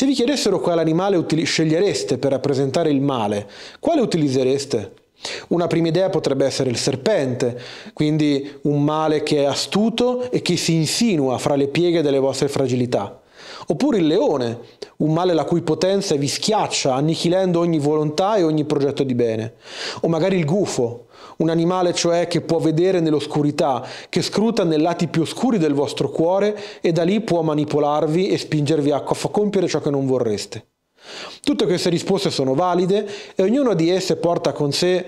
Se vi chiedessero quale animale scegliereste per rappresentare il male, quale utilizzereste? Una prima idea potrebbe essere il serpente, quindi un male che è astuto e che si insinua fra le pieghe delle vostre fragilità. Oppure il leone, un male la cui potenza vi schiaccia, annichilendo ogni volontà e ogni progetto di bene. O magari il gufo, un animale cioè che può vedere nell'oscurità, che scruta nei lati più oscuri del vostro cuore e da lì può manipolarvi e spingervi a compiere ciò che non vorreste. Tutte queste risposte sono valide e ognuna di esse porta con sé,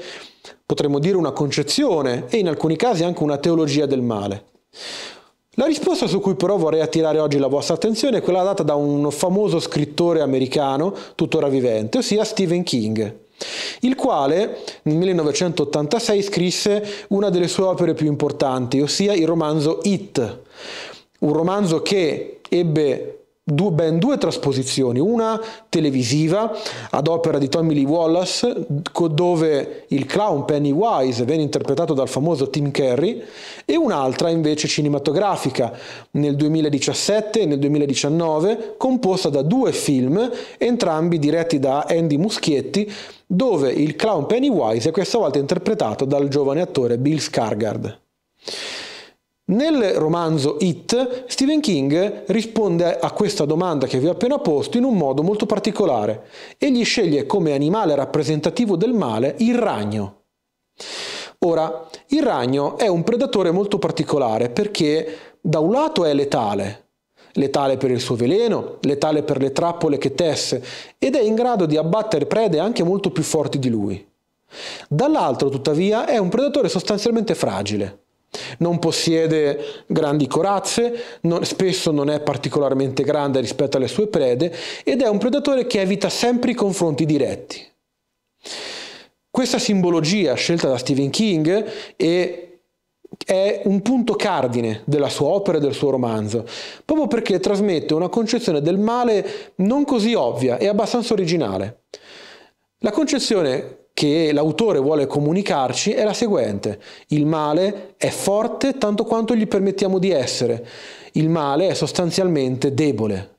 potremmo dire, una concezione e in alcuni casi anche una teologia del male. La risposta su cui però vorrei attirare oggi la vostra attenzione è quella data da un famoso scrittore americano tuttora vivente, ossia Stephen King, il quale nel 1986 scrisse una delle sue opere più importanti, ossia il romanzo It, un romanzo che ebbe Due, ben due trasposizioni, una televisiva ad opera di Tommy Lee Wallace, dove il clown Pennywise viene interpretato dal famoso Tim Curry, e un'altra invece cinematografica nel 2017 e nel 2019, composta da due film, entrambi diretti da Andy Muschietti, dove il clown Pennywise è questa volta interpretato dal giovane attore Bill Scargard. Nel romanzo It, Stephen King risponde a questa domanda che vi ho appena posto in un modo molto particolare. Egli sceglie come animale rappresentativo del male il ragno. Ora, il ragno è un predatore molto particolare perché da un lato è letale, letale per il suo veleno, letale per le trappole che tesse ed è in grado di abbattere prede anche molto più forti di lui. Dall'altro, tuttavia, è un predatore sostanzialmente fragile non possiede grandi corazze, non, spesso non è particolarmente grande rispetto alle sue prede ed è un predatore che evita sempre i confronti diretti. Questa simbologia scelta da Stephen King è è un punto cardine della sua opera e del suo romanzo, proprio perché trasmette una concezione del male non così ovvia e abbastanza originale. La concezione che l'autore vuole comunicarci è la seguente. Il male è forte tanto quanto gli permettiamo di essere. Il male è sostanzialmente debole,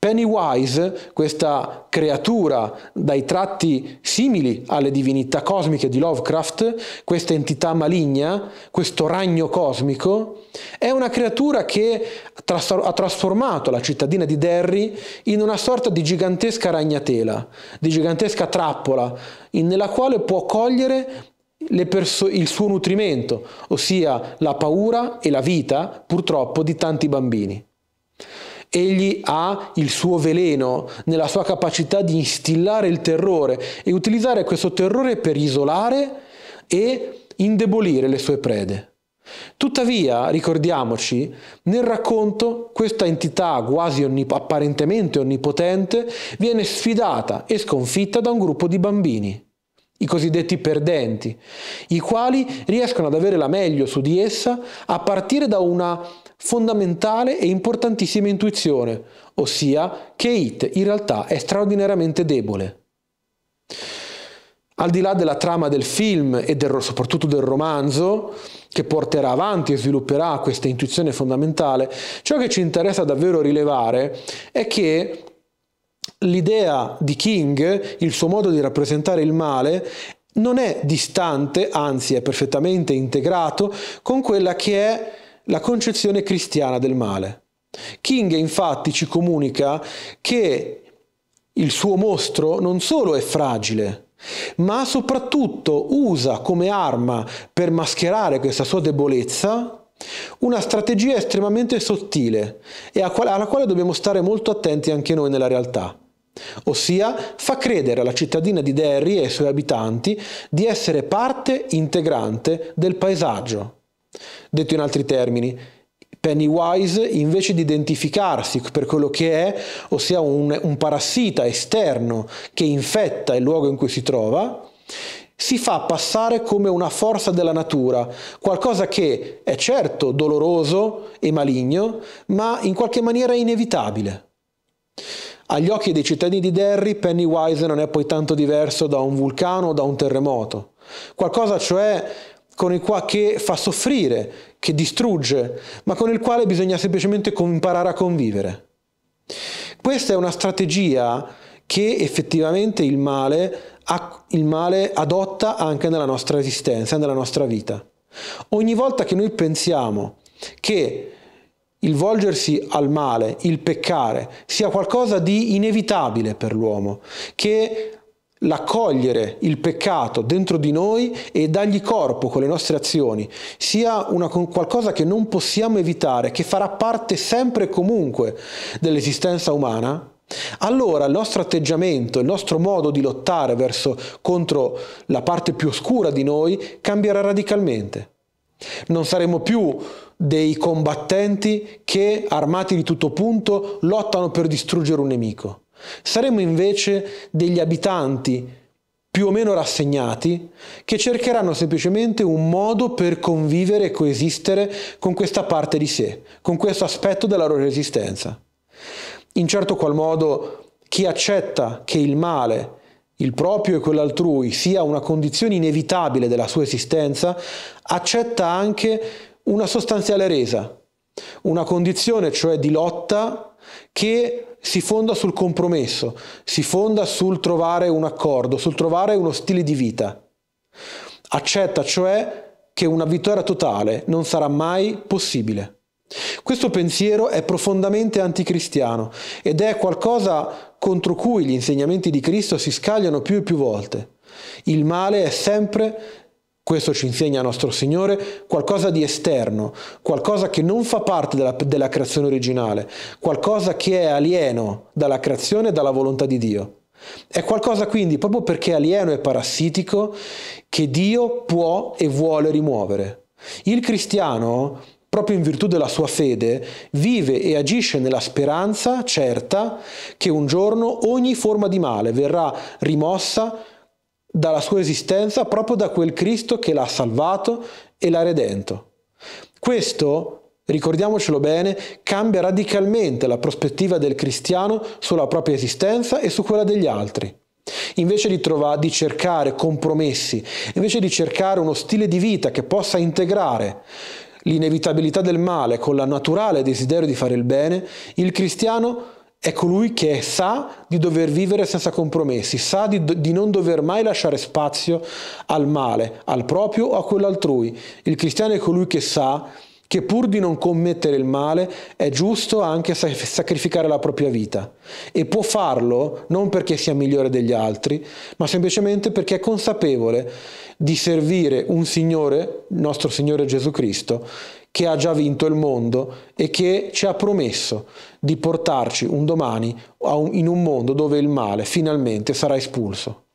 Pennywise, questa creatura dai tratti simili alle divinità cosmiche di Lovecraft, questa entità maligna, questo ragno cosmico, è una creatura che ha trasformato la cittadina di Derry in una sorta di gigantesca ragnatela, di gigantesca trappola, nella quale può cogliere perso- il suo nutrimento, ossia la paura e la vita, purtroppo, di tanti bambini. Egli ha il suo veleno nella sua capacità di instillare il terrore e utilizzare questo terrore per isolare e indebolire le sue prede. Tuttavia, ricordiamoci, nel racconto questa entità quasi onnip- apparentemente onnipotente viene sfidata e sconfitta da un gruppo di bambini i cosiddetti perdenti, i quali riescono ad avere la meglio su di essa a partire da una fondamentale e importantissima intuizione, ossia che IT in realtà è straordinariamente debole. Al di là della trama del film e del, soprattutto del romanzo, che porterà avanti e svilupperà questa intuizione fondamentale, ciò che ci interessa davvero rilevare è che l'idea di King, il suo modo di rappresentare il male, non è distante, anzi è perfettamente integrato con quella che è la concezione cristiana del male. King infatti ci comunica che il suo mostro non solo è fragile, ma soprattutto usa come arma per mascherare questa sua debolezza una strategia estremamente sottile e alla quale dobbiamo stare molto attenti anche noi nella realtà ossia fa credere alla cittadina di Derry e ai suoi abitanti di essere parte integrante del paesaggio. Detto in altri termini, Pennywise, invece di identificarsi per quello che è, ossia un, un parassita esterno che infetta il luogo in cui si trova, si fa passare come una forza della natura, qualcosa che è certo doloroso e maligno, ma in qualche maniera inevitabile. Agli occhi dei cittadini di Derry, Pennywise non è poi tanto diverso da un vulcano o da un terremoto. Qualcosa cioè con il quale che fa soffrire, che distrugge, ma con il quale bisogna semplicemente imparare a convivere. Questa è una strategia che effettivamente il male, il male adotta anche nella nostra esistenza, nella nostra vita. Ogni volta che noi pensiamo che il volgersi al male, il peccare, sia qualcosa di inevitabile per l'uomo, che l'accogliere il peccato dentro di noi e dargli corpo con le nostre azioni sia una, qualcosa che non possiamo evitare, che farà parte sempre e comunque dell'esistenza umana, allora il nostro atteggiamento, il nostro modo di lottare verso, contro la parte più oscura di noi cambierà radicalmente. Non saremo più dei combattenti che, armati di tutto punto, lottano per distruggere un nemico. Saremo invece degli abitanti più o meno rassegnati, che cercheranno semplicemente un modo per convivere e coesistere con questa parte di sé, con questo aspetto della loro esistenza. In certo qual modo chi accetta che il male il proprio e quell'altrui sia una condizione inevitabile della sua esistenza, accetta anche una sostanziale resa, una condizione cioè di lotta che si fonda sul compromesso, si fonda sul trovare un accordo, sul trovare uno stile di vita. Accetta cioè che una vittoria totale non sarà mai possibile. Questo pensiero è profondamente anticristiano ed è qualcosa contro cui gli insegnamenti di Cristo si scagliano più e più volte. Il male è sempre, questo ci insegna nostro Signore, qualcosa di esterno, qualcosa che non fa parte della, della creazione originale, qualcosa che è alieno dalla creazione e dalla volontà di Dio. È qualcosa quindi, proprio perché è alieno e parassitico, che Dio può e vuole rimuovere. Il cristiano proprio in virtù della sua fede, vive e agisce nella speranza certa che un giorno ogni forma di male verrà rimossa dalla sua esistenza proprio da quel Cristo che l'ha salvato e l'ha redento. Questo, ricordiamocelo bene, cambia radicalmente la prospettiva del cristiano sulla propria esistenza e su quella degli altri. Invece di, trovare, di cercare compromessi, invece di cercare uno stile di vita che possa integrare l'inevitabilità del male con la naturale desiderio di fare il bene, il cristiano è colui che sa di dover vivere senza compromessi, sa di, di, non dover mai lasciare spazio al male, al proprio o a quell'altrui. Il cristiano è colui che sa che pur di non commettere il male è giusto anche sacrificare la propria vita e può farlo non perché sia migliore degli altri, ma semplicemente perché è consapevole di servire un Signore, nostro Signore Gesù Cristo, che ha già vinto il mondo e che ci ha promesso di portarci un domani in un mondo dove il male finalmente sarà espulso.